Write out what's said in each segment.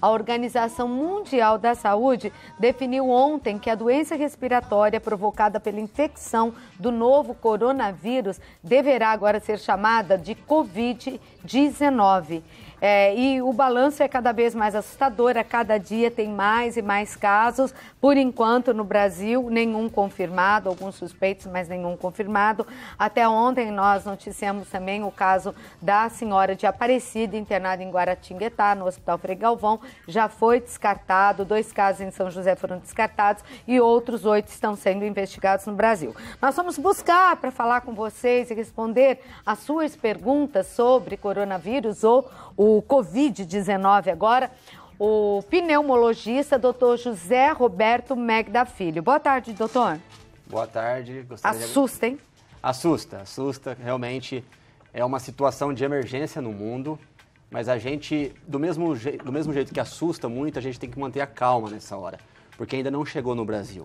A Organização Mundial da Saúde definiu ontem que a doença respiratória provocada pela infecção do novo coronavírus deverá agora ser chamada de Covid-19. É, e o balanço é cada vez mais assustador, a cada dia tem mais e mais casos. Por enquanto, no Brasil, nenhum confirmado, alguns suspeitos, mas nenhum confirmado. Até ontem nós noticiamos também o caso da senhora de Aparecida, internada em Guaratinguetá, no Hospital Frei Galvão. Já foi descartado, dois casos em São José foram descartados e outros oito estão sendo investigados no Brasil. Nós vamos buscar para falar com vocês e responder as suas perguntas sobre coronavírus ou o o Covid-19 agora, o pneumologista doutor José Roberto Megda Filho. Boa tarde, doutor. Boa tarde. Gostaria assusta, de... hein? Assusta, assusta. Realmente é uma situação de emergência no mundo, mas a gente, do mesmo, je... do mesmo jeito que assusta muito, a gente tem que manter a calma nessa hora, porque ainda não chegou no Brasil.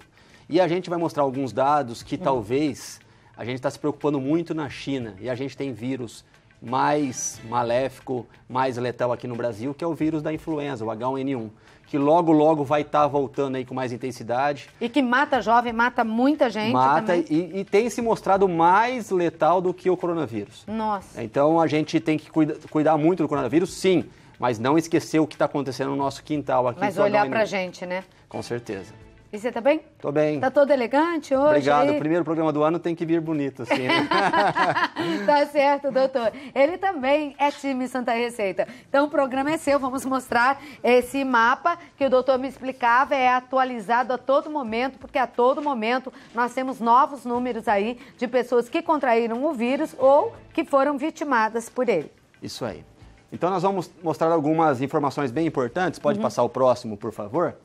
E a gente vai mostrar alguns dados que hum. talvez a gente está se preocupando muito na China e a gente tem vírus mais maléfico, mais letal aqui no Brasil, que é o vírus da influenza, o H1N1, que logo logo vai estar tá voltando aí com mais intensidade. E que mata jovem, mata muita gente. Mata e, e, tem se mostrado mais letal do que o coronavírus. Nossa. Então a gente tem que cuida, cuidar muito do coronavírus, sim, mas não esquecer o que está acontecendo no nosso quintal aqui. Mas olhar para gente, né? Com certeza. E você tá bem? Tô bem. Tá todo elegante hoje? Obrigado. Aí? Primeiro programa do ano tem que vir bonito, assim, né? tá certo, doutor. Ele também é time Santa Receita. Então o programa é seu, vamos mostrar esse mapa que o doutor me explicava, é atualizado a todo momento, porque a todo momento nós temos novos números aí de pessoas que contraíram o vírus ou que foram vitimadas por ele. Isso aí. Então nós vamos mostrar algumas informações bem importantes. Pode uhum. passar o próximo, por favor?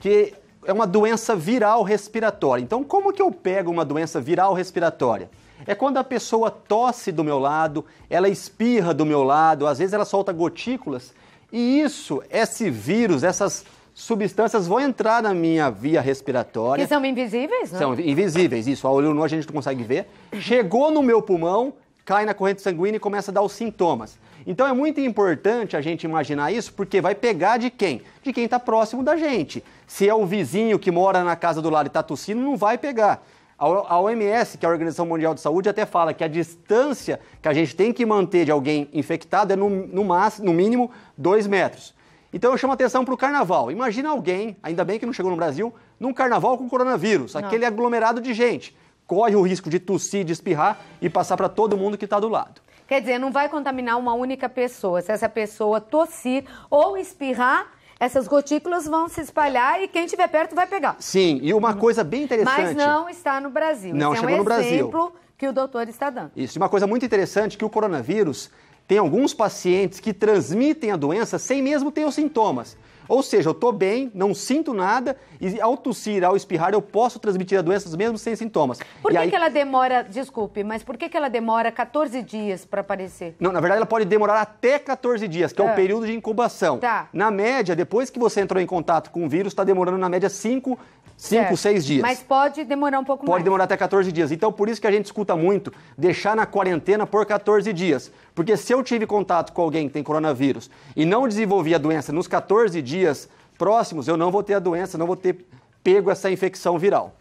Que é uma doença viral respiratória. Então, como que eu pego uma doença viral respiratória? É quando a pessoa tosse do meu lado, ela espirra do meu lado, às vezes ela solta gotículas, e isso, esse vírus, essas substâncias vão entrar na minha via respiratória. E são invisíveis, não? Né? São invisíveis, isso. A olho nu a gente não consegue ver. Chegou no meu pulmão, cai na corrente sanguínea e começa a dar os sintomas. Então é muito importante a gente imaginar isso, porque vai pegar de quem? De quem está próximo da gente. Se é o vizinho que mora na casa do lado e está tossindo, não vai pegar. A OMS, que é a Organização Mundial de Saúde, até fala que a distância que a gente tem que manter de alguém infectado é no, no, máximo, no mínimo 2 metros. Então eu chamo atenção para o carnaval. Imagina alguém, ainda bem que não chegou no Brasil, num carnaval com coronavírus, não. aquele aglomerado de gente. Corre o risco de tossir, de espirrar e passar para todo mundo que está do lado. Quer dizer, não vai contaminar uma única pessoa. Se essa pessoa tossir ou espirrar, essas gotículas vão se espalhar e quem estiver perto vai pegar. Sim, e uma coisa bem interessante. Mas não está no Brasil. Não, Esse chegou é um no exemplo Brasil. que o doutor está dando. Isso, uma coisa muito interessante que o coronavírus tem alguns pacientes que transmitem a doença sem mesmo ter os sintomas. Ou seja, eu estou bem, não sinto nada e ao tossir, ao espirrar, eu posso transmitir a doença mesmo sem sintomas. Por que, aí... que ela demora, desculpe, mas por que, que ela demora 14 dias para aparecer? Não, na verdade ela pode demorar até 14 dias, que é, é o ah. período de incubação. Tá. Na média, depois que você entrou em contato com o vírus, está demorando na média 5 5, 6 dias. Mas pode demorar um pouco pode mais. Pode demorar até 14 dias. Então, por isso que a gente escuta muito deixar na quarentena por 14 dias. Porque se eu tive contato com alguém que tem coronavírus e não desenvolvi a doença nos 14 dias próximos, eu não vou ter a doença, não vou ter pego essa infecção viral.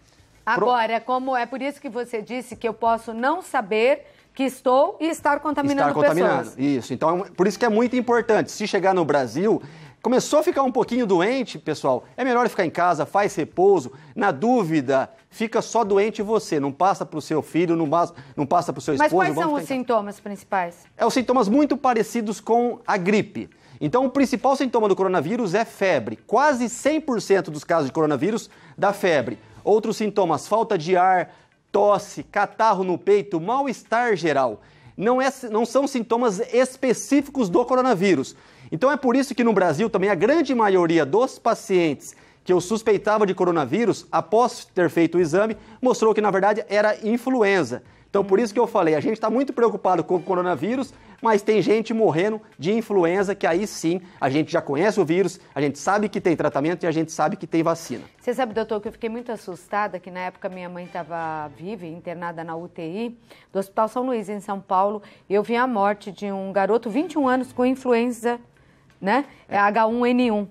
Agora, como é por isso que você disse que eu posso não saber que estou e estar contaminando, estar contaminando pessoas. Isso. Então, é por isso que é muito importante. Se chegar no Brasil, Começou a ficar um pouquinho doente, pessoal, é melhor ficar em casa, faz repouso. Na dúvida, fica só doente você, não passa para o seu filho, não passa, não passa para o seu esposo. Mas quais são os sintomas principais? É os sintomas muito parecidos com a gripe. Então, o principal sintoma do coronavírus é febre. Quase 100% dos casos de coronavírus dá febre. Outros sintomas, falta de ar, tosse, catarro no peito, mal-estar geral. Não, é, não são sintomas específicos do coronavírus. Então é por isso que no Brasil também a grande maioria dos pacientes que eu suspeitava de coronavírus, após ter feito o exame, mostrou que na verdade era influenza. Então por isso que eu falei, a gente está muito preocupado com o coronavírus, mas tem gente morrendo de influenza, que aí sim a gente já conhece o vírus, a gente sabe que tem tratamento e a gente sabe que tem vacina. Você sabe, doutor, que eu fiquei muito assustada, que na época minha mãe estava viva, internada na UTI do Hospital São Luís, em São Paulo, e eu vi a morte de um garoto, 21 anos, com influenza né? É H1N1.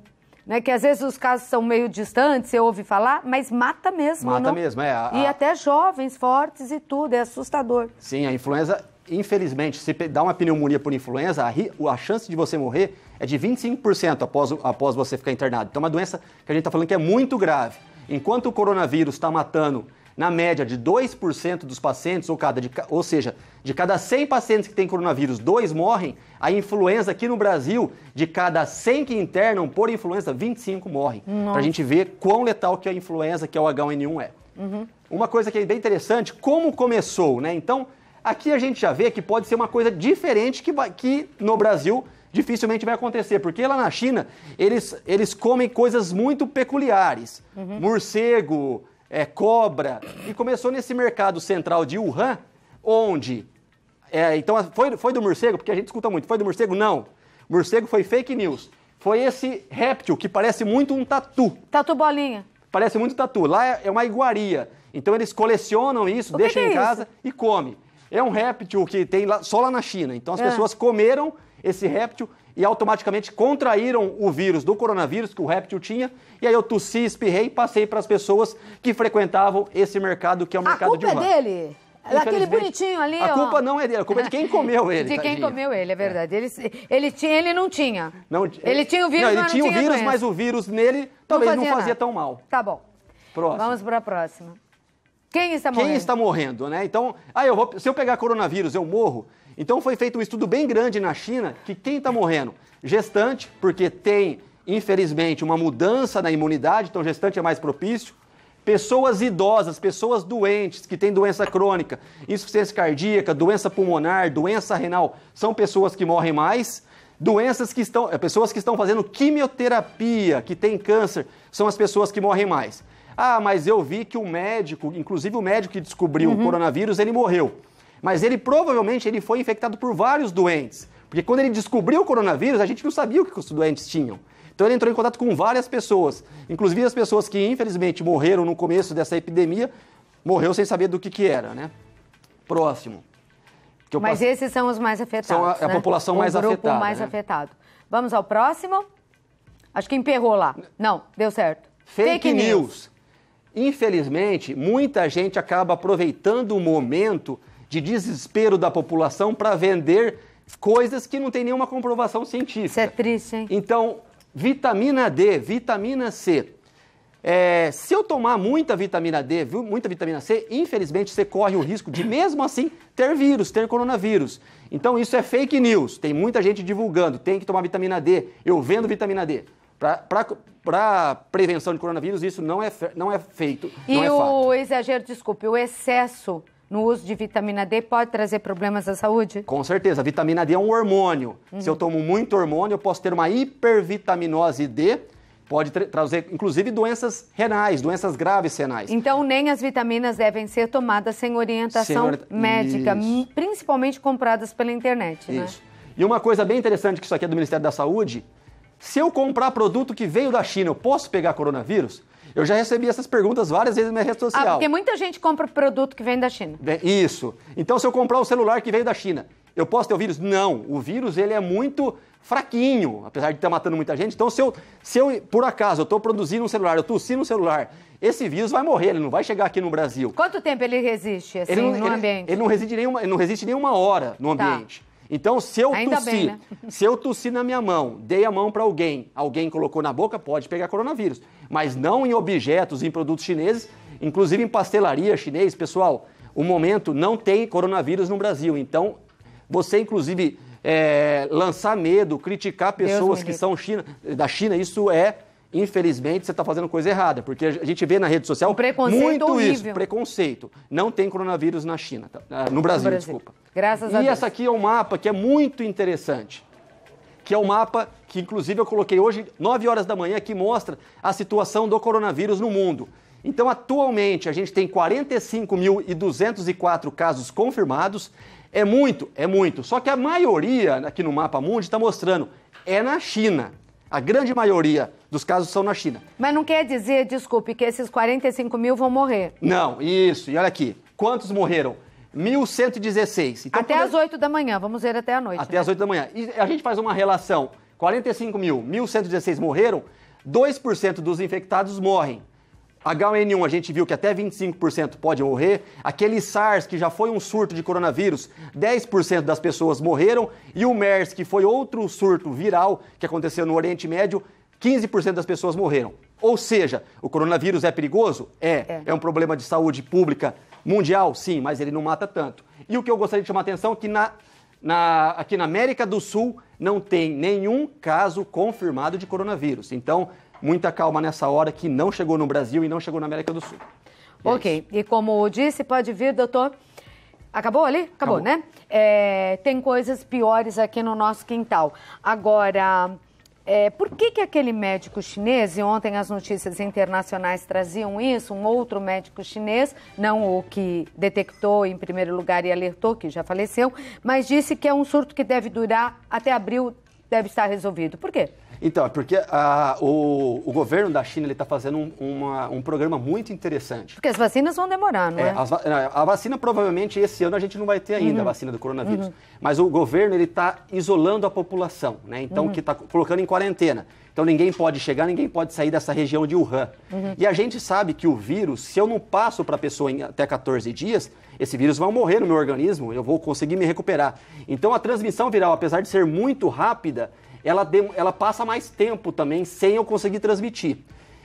Né, que às vezes os casos são meio distantes, você ouve falar, mas mata mesmo. Mata não? mesmo, é. A, a... E até jovens, fortes e tudo, é assustador. Sim, a influenza, infelizmente, se dá uma pneumonia por influenza, a, a chance de você morrer é de 25% após, após você ficar internado. Então é uma doença que a gente está falando que é muito grave. Enquanto o coronavírus está matando na média de 2% dos pacientes, ou, cada, de, ou seja, de cada 100 pacientes que têm coronavírus, dois morrem, a influenza aqui no Brasil, de cada 100 que internam por influenza, 25 morrem. Para a gente ver quão letal que a influenza, que é o H1N1, é. Uhum. Uma coisa que é bem interessante, como começou, né? Então, aqui a gente já vê que pode ser uma coisa diferente que, que no Brasil dificilmente vai acontecer, porque lá na China eles, eles comem coisas muito peculiares. Uhum. Morcego, é, cobra, e começou nesse mercado central de Wuhan, onde. É, então, foi, foi do morcego? Porque a gente escuta muito. Foi do morcego? Não. Morcego foi fake news. Foi esse réptil que parece muito um tatu. Tatu bolinha. Parece muito tatu. Lá é, é uma iguaria. Então, eles colecionam isso, o deixam que que em é casa isso? e comem. É um réptil que tem lá, só lá na China. Então, as é. pessoas comeram esse réptil e automaticamente contraíram o vírus do coronavírus que o réptil tinha. E aí eu tossi, espirrei e passei para as pessoas que frequentavam esse mercado que é o mercado de a culpa de É dele? Daquele bonitinho ali, A ó. culpa não é dele, a culpa é de quem comeu ele. De quem comeu ele, é, é. verdade. Ele, ele tinha, ele não tinha. Não, ele, ele tinha o vírus, não, ele mas tinha o vírus, mas o vírus nele talvez não fazia, não fazia tão mal. Tá bom. Próximo. Vamos para a próxima. Quem está morrendo? Quem está morrendo, né? Então, ah, eu vou, se eu pegar coronavírus, eu morro. Então foi feito um estudo bem grande na China que quem está morrendo? Gestante, porque tem, infelizmente, uma mudança na imunidade, então gestante é mais propício. Pessoas idosas, pessoas doentes, que têm doença crônica, insuficiência cardíaca, doença pulmonar, doença renal, são pessoas que morrem mais. Doenças que estão, eh, pessoas que estão fazendo quimioterapia, que têm câncer, são as pessoas que morrem mais. Ah, mas eu vi que o médico, inclusive o médico que descobriu uhum. o coronavírus, ele morreu. Mas ele provavelmente ele foi infectado por vários doentes. Porque quando ele descobriu o coronavírus, a gente não sabia o que os doentes tinham. Então ele entrou em contato com várias pessoas, inclusive as pessoas que infelizmente morreram no começo dessa epidemia, morreu sem saber do que, que era, né? Próximo. Mas passo... esses são os mais afetados. São a, né? a população o mais grupo afetada. mais né? afetado. Vamos ao próximo? Acho que emperrou lá. Não, deu certo. Fake, Fake news. news. Infelizmente, muita gente acaba aproveitando o momento de desespero da população para vender coisas que não tem nenhuma comprovação científica. Isso é triste, hein? Então, vitamina D, vitamina C. É, se eu tomar muita vitamina D, viu, muita vitamina C, infelizmente você corre o risco de, mesmo assim, ter vírus, ter coronavírus. Então, isso é fake news. Tem muita gente divulgando, tem que tomar vitamina D, eu vendo vitamina D. Para prevenção de coronavírus, isso não é, não é feito. E é o exagero, desculpe, o excesso no uso de vitamina D pode trazer problemas à saúde? Com certeza. A vitamina D é um hormônio. Uhum. Se eu tomo muito hormônio, eu posso ter uma hipervitaminose D. Pode tra trazer, inclusive, doenças renais, doenças graves renais. Então, nem as vitaminas devem ser tomadas sem orientação médica, principalmente compradas pela internet. Né? Isso. Né? E uma coisa bem interessante que isso aqui é do Ministério da Saúde, se eu comprar produto que veio da China, eu posso pegar coronavírus? Eu já recebi essas perguntas várias vezes na minha rede ah, social. Ah, porque muita gente compra produto que vem da China. Isso. Então, se eu comprar um celular que veio da China, eu posso ter o vírus? Não. O vírus ele é muito fraquinho, apesar de estar matando muita gente. Então, se eu, se eu por acaso, eu estou produzindo um celular, eu tossi no celular, esse vírus vai morrer, ele não vai chegar aqui no Brasil. Quanto tempo ele resiste, assim, ele não, assim, no ele, ambiente? Ele não, resiste nenhuma, ele não resiste nenhuma hora no tá. ambiente. Tá. Então, se eu Ainda tossi, bem, né? se eu tossi na minha mão, dei a mão para alguém, alguém colocou na boca, pode pegar coronavírus, mas não em objetos, em produtos chineses, inclusive em pastelaria chinês, pessoal. O momento não tem coronavírus no Brasil, então você inclusive é, lançar medo, criticar pessoas que são China, da China, isso é infelizmente, você está fazendo coisa errada, porque a gente vê na rede social muito horrível. isso, preconceito. Não tem coronavírus na China, tá? ah, no Brasil, no Brasil. desculpa. Graças e a Deus. E essa aqui é um mapa que é muito interessante, que é o um mapa que, inclusive, eu coloquei hoje, 9 horas da manhã, que mostra a situação do coronavírus no mundo. Então, atualmente, a gente tem 45.204 casos confirmados. É muito, é muito. Só que a maioria aqui no mapa mundo está mostrando é na China. A grande maioria dos casos são na China. Mas não quer dizer, desculpe, que esses 45 mil vão morrer. Não, isso. E olha aqui, quantos morreram? 1.116. Então, até quando... às 8 da manhã, vamos ver até a noite. Até né? às 8 da manhã. E a gente faz uma relação: 45 mil, 1.116 morreram, 2% dos infectados morrem. HN1 a gente viu que até 25% pode morrer, aquele SARS que já foi um surto de coronavírus, 10% das pessoas morreram, e o MERS que foi outro surto viral que aconteceu no Oriente Médio, 15% das pessoas morreram. Ou seja, o coronavírus é perigoso? É. é. É um problema de saúde pública mundial? Sim, mas ele não mata tanto. E o que eu gostaria de chamar a atenção é que na, na, aqui na América do Sul não tem nenhum caso confirmado de coronavírus. Então, muita calma nessa hora que não chegou no Brasil e não chegou na América do Sul. ok, é e como disse, pode vir, doutor. Acabou ali? Acabou, Acabou. né? É, tem coisas piores aqui no nosso quintal. Agora, é, por que, que aquele médico chinês, e ontem as notícias internacionais traziam isso, um outro médico chinês, não o que detectou em primeiro lugar e alertou, que já faleceu, mas disse que é um surto que deve durar até abril, deve estar resolvido. Por quê? Então, é porque ah, o, o, governo da China está fazendo um, uma, um, programa muito interessante. Porque as vacinas vão demorar, não é? é? As, a vacina provavelmente esse ano a gente não vai ter ainda, uhum. a vacina do coronavírus. Uhum. Mas o governo ele está isolando a população, né? Então, uhum. que está colocando em quarentena. Então, ninguém pode chegar, ninguém pode sair dessa região de Wuhan. Uhum. E a gente sabe que o vírus, se eu não passo para a pessoa em até 14 dias, esse vírus vai morrer no meu organismo, eu vou conseguir me recuperar. Então, a transmissão viral, apesar de ser muito rápida, ela, ela passa mais tempo também sem eu conseguir transmitir.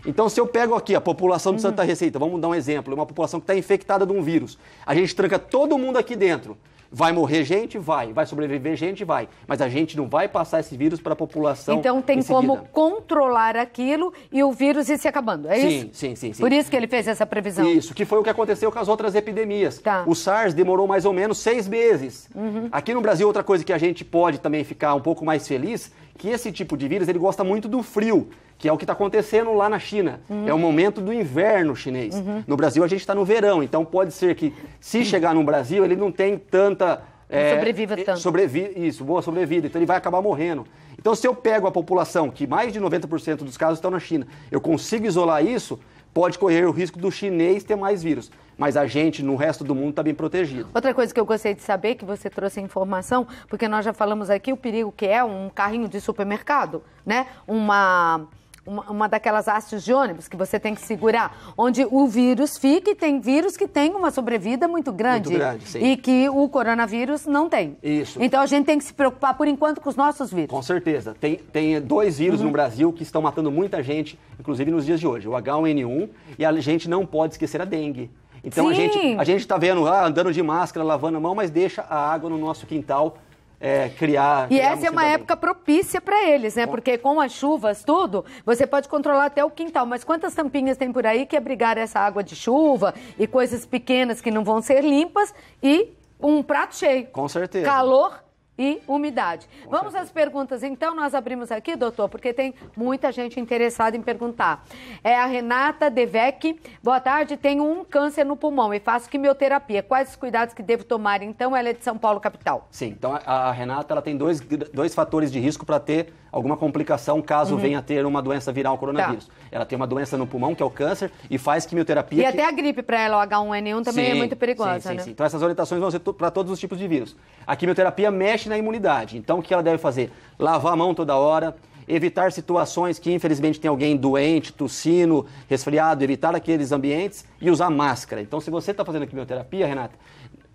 Então, se eu pego aqui a população de Santa uhum. Receita, vamos dar um exemplo, uma população que está infectada de um vírus, a gente tranca todo mundo aqui dentro. Vai morrer gente? Vai. Vai sobreviver gente? Vai. Mas a gente não vai passar esse vírus para a população. Então tem como controlar aquilo e o vírus ir se acabando, é sim, isso? Sim, sim, sim. Por isso que ele fez essa previsão. Isso, que foi o que aconteceu com as outras epidemias. Tá. O SARS demorou mais ou menos seis meses. Uhum. Aqui no Brasil, outra coisa que a gente pode também ficar um pouco mais feliz, que esse tipo de vírus, ele gosta muito do frio que é o que está acontecendo lá na China. Uhum. É o momento do inverno chinês. Uhum. No Brasil a gente está no verão, então pode ser que se chegar no Brasil ele não tem tanta é, sobreviva é, tanto. Sobrevi isso, boa sobrevida. Então ele vai acabar morrendo. Então, se eu pego a população, que mais de 90% dos casos estão na China, eu consigo isolar isso, pode correr o risco do chinês ter mais vírus. Mas a gente, no resto do mundo, está bem protegido. Outra coisa que eu gostei de saber, que você trouxe a informação, porque nós já falamos aqui o perigo que é um carrinho de supermercado, né? Uma uma, uma daquelas hastes de ônibus que você tem que segurar, onde o vírus fica e tem vírus que tem uma sobrevida muito grande. Muito grande, sim. E que o coronavírus não tem. Isso. Então a gente tem que se preocupar, por enquanto, com os nossos vírus. Com certeza. Tem, tem dois vírus uhum. no Brasil que estão matando muita gente, inclusive nos dias de hoje: o H1N1 e a gente não pode esquecer a dengue. Então Sim. a gente a gente está vendo ah, andando de máscara, lavando a mão, mas deixa a água no nosso quintal é, criar. E criar essa um é uma época propícia para eles, né? Bom. Porque com as chuvas, tudo, você pode controlar até o quintal. Mas quantas tampinhas tem por aí que abrigar essa água de chuva e coisas pequenas que não vão ser limpas e um prato cheio? Com certeza. Calor e umidade. Com Vamos certeza. às perguntas, então, nós abrimos aqui, doutor, porque tem muita gente interessada em perguntar. É a Renata Devec. Boa tarde, tenho um câncer no pulmão e faço quimioterapia. Quais os cuidados que devo tomar, então? Ela é de São Paulo, capital. Sim, então a, a Renata ela tem dois, dois fatores de risco para ter alguma complicação caso uhum. venha a ter uma doença viral tá. coronavírus. Tá. Ela tem uma doença no pulmão, que é o câncer, e faz quimioterapia. E que... até a gripe para ela, o H1N1, também é sim, é muito perigosa, sim, sim, né? Sim. Então essas orientações vão ser para todos os tipos de vírus. A quimioterapia mexe na imunidade. Então o que ela deve fazer? Lavar a mão toda hora, evitar situações que infelizmente tem alguém doente, tossindo, resfriado, evitar aqueles ambientes e usar máscara. Então, se você está fazendo quimioterapia, Renata,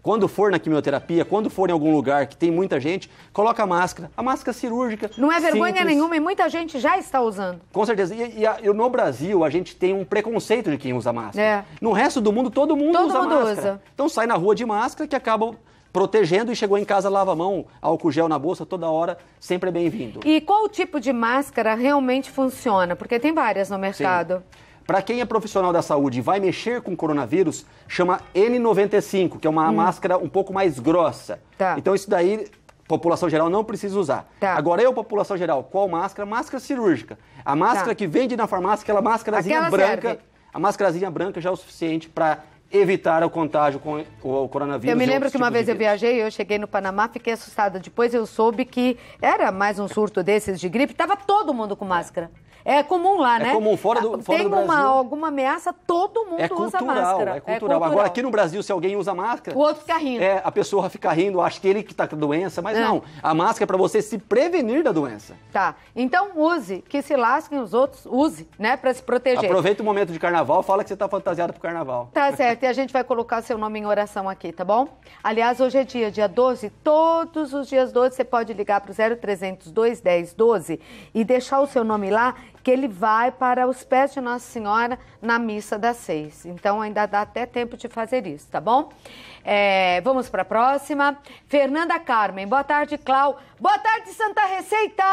quando for na quimioterapia, quando for em algum lugar que tem muita gente, coloca a máscara. A máscara cirúrgica. Não é vergonha simples. nenhuma e muita gente já está usando. Com certeza. E, e, a, e, no Brasil, a gente tem um preconceito de quem usa máscara. É. No resto do mundo, todo mundo todo usa mundo máscara. Usa. Então sai na rua de máscara que acabam protegendo e chegou em casa, lava a mão, álcool gel na bolsa toda hora, sempre é bem-vindo. E qual tipo de máscara realmente funciona? Porque tem várias no mercado. Sim. Para quem é profissional da saúde e vai mexer com coronavírus, chama N95, que é uma hum. máscara um pouco mais grossa. Tá. Então isso daí população geral não precisa usar. Tá. Agora eu, população geral, qual máscara? Máscara cirúrgica. A máscara tá. que vende na farmácia, aquela máscarazinha aquela branca. Serve. A máscarazinha branca já é o suficiente para evitar o contágio com o coronavírus. Eu me lembro que uma vez eu viajei, eu cheguei no Panamá, fiquei assustada. Depois eu soube que era mais um surto desses de gripe, estava todo mundo com máscara. É. É comum lá, é né? É comum fora do, ah, fora Tem do Brasil. Tem alguma ameaça, todo mundo é cultural, usa máscara. É cultural. é cultural. Agora, aqui no Brasil, se alguém usa máscara... O outro fica rindo. É, a pessoa fica rindo, acha que ele que está com a doença, mas é. não. A máscara é para você se prevenir da doença. Tá. Então, use. Que se lasquem os outros, use, né? Para se proteger. Aproveita o momento de carnaval, fala que você está fantasiado para o carnaval. Tá certo. E a gente vai colocar seu nome em oração aqui, tá bom? Aliás, hoje é dia, dia 12. Todos os dias 12 você pode ligar para o 0300 210 12 e deixar o seu nome lá que ele vai para os pés de Nossa Senhora na missa das seis. Então ainda dá até tempo de fazer isso, tá bom? É, vamos para a próxima. Fernanda Carmen, boa tarde, Clau. Boa tarde, Santa Receita!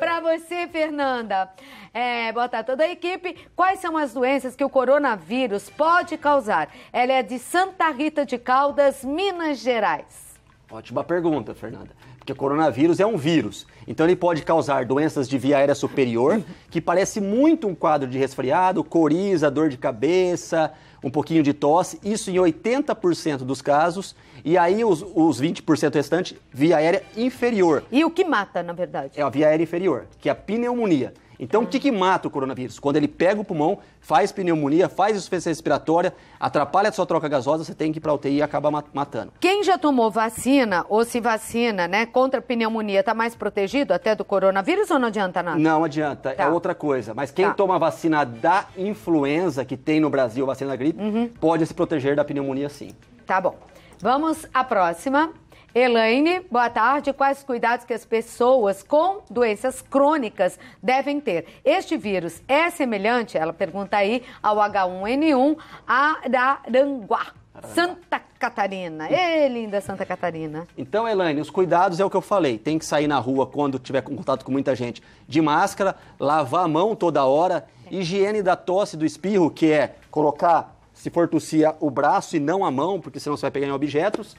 para você, Fernanda. É, boa tarde toda a equipe. Quais são as doenças que o coronavírus pode causar? Ela é de Santa Rita de Caldas, Minas Gerais. Ótima pergunta, Fernanda. Porque o coronavírus é um vírus. Então ele pode causar doenças de via aérea superior, uhum. que parece muito um quadro de resfriado, coriza, dor de cabeça, um pouquinho de tosse, isso em 80% dos casos, e aí os, os 20% restantes via aérea inferior. E o que mata, na verdade? É a via aérea inferior, que é a pneumonia. Então, o que, que mata o coronavírus? Quando ele pega o pulmão, faz pneumonia, faz insuficiência respiratória, atrapalha a sua troca gasosa, você tem que ir para a UTI e acaba matando. Quem já tomou vacina ou se vacina né, contra pneumonia está mais protegido até do coronavírus ou não adianta nada? Não adianta, é tá. é outra coisa. Mas quem tá. toma vacina da influenza, que tem no Brasil a vacina da gripe, uhum. pode se proteger da pneumonia sim. Tá bom. Vamos à próxima. Elaine, boa tarde. Quais cuidados que as pessoas com doenças crônicas devem ter? Este vírus é semelhante, ela pergunta aí, ao H1N1 Araranguá. Santa Catarina. Ei, linda Santa Catarina. Então, Elaine, os cuidados é o que eu falei. Tem que sair na rua quando tiver contato com muita gente de máscara, lavar a mão toda hora, higiene da tosse do espirro, que é colocar, se for tossir, o braço e não a mão, porque senão você vai pegar em objetos.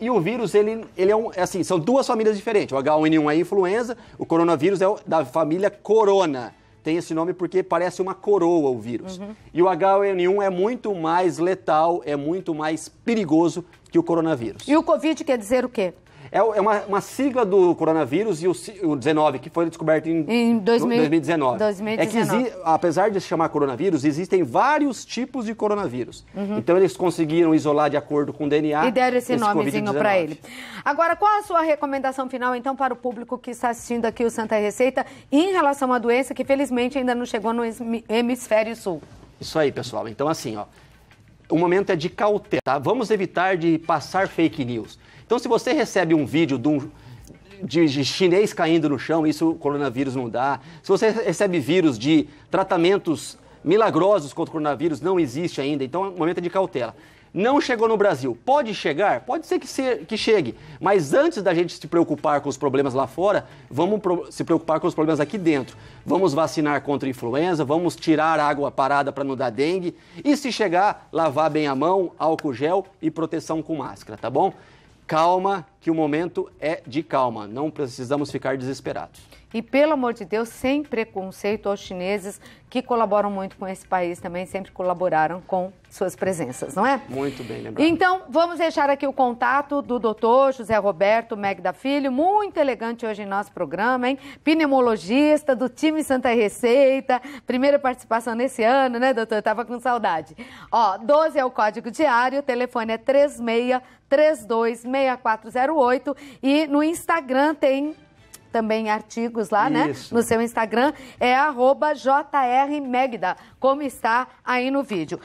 E o vírus, ele, ele é um. É assim, são duas famílias diferentes. O H1N1 é influenza, o coronavírus é o, da família corona. Tem esse nome porque parece uma coroa o vírus. Uhum. E o H1N1 é muito mais letal, é muito mais perigoso que o coronavírus. E o Covid quer dizer o quê? É, é, uma, uma sigla do coronavírus e o, o 19, que foi descoberto em, em 2000, 2019. 2019. É que, apesar de se chamar coronavírus, existem vários tipos de coronavírus. Uhum. Então, eles conseguiram isolar de acordo com o DNA. E deram esse, esse nomezinho para ele. Agora, qual a sua recomendação final, então, para o público que está assistindo aqui o Santa Receita em relação à doença que, felizmente, ainda não chegou no hemisfério sul? Isso aí, pessoal. Então, assim, ó, o momento é de cautela. Tá? Vamos evitar de passar fake news. Então, se você recebe um vídeo de um de, chinês caindo no chão, isso o coronavírus não dá. Se você recebe vírus de tratamentos milagrosos contra o coronavírus, não existe ainda, então é um momento de cautela. Não chegou no Brasil. Pode chegar? Pode ser que, que chegue. Mas antes da gente se preocupar com os problemas lá fora, vamos pro, se preocupar com os problemas aqui dentro. Vamos vacinar contra a influenza, vamos tirar água parada para não dar dengue. E se chegar, lavar bem a mão, álcool gel e proteção com máscara, tá bom? calma, que o momento é de calma, não precisamos ficar desesperados. E, pelo amor de Deus, sem preconceito aos chineses que colaboram muito com esse país também, sempre colaboraram com suas presenças, não é? Muito bem lembrado. Então, vamos deixar aqui o contato do doutor José Roberto Magda Filho, muito elegante hoje em nosso programa, hein? Pneumologista do time Santa Receita, primeira participação nesse ano, né, doutor? Eu tava com saudade. Ó, 12 é o código diário, o telefone é 36 326408 e no Instagram tem também artigos lá, né, Isso. né? No seu Instagram, é arroba JRMegda, como está aí no vídeo.